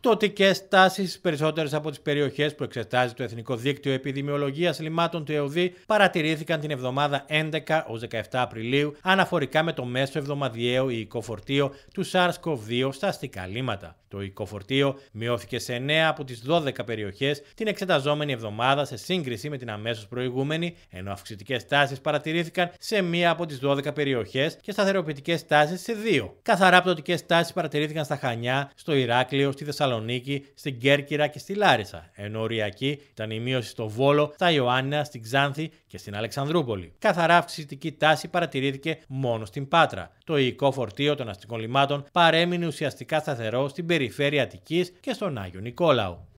πτωτικέ τάσει στι περισσότερες από τις περιοχές που εξετάζει το Εθνικό Δίκτυο Επιδημιολογίας Λιμάτων του ΕΟΔΗ παρατηρήθηκαν την εβδομάδα 11 ω 17 Απριλίου αναφορικά με το μέσο εβδομαδιαίο υλικό φορτίο του SARS-CoV-2 στα αστικά λίμματα. Το υλικό φορτίο μειώθηκε σε 9 από τις 12 περιοχές την εξεταζόμενη εβδομάδα σε σύγκριση με την αμέσως προηγούμενη, ενώ αυξητικές τάσεις παρατηρήθηκαν σε 1 από τις 12 περιοχές και σταθεροποιητικές τάσεις σε δύο. Καθαρά πτωτικές τάσεις παρατηρήθηκαν στα Χανιά, στο Ηράκλειο, στη Θεσσαλονίκη Θεσσαλονίκη, στην Κέρκυρα και στη Λάρισα, ενώ οριακή ήταν η μείωση στο Βόλο, στα Ιωάννα, στην Ξάνθη και στην Αλεξανδρούπολη. Καθαρά αυξητική τάση παρατηρήθηκε μόνο στην Πάτρα. Το υλικό φορτίο των αστικών λιμάτων παρέμεινε ουσιαστικά σταθερό στην περιφέρεια Αττικής και στον Άγιο Νικόλαο.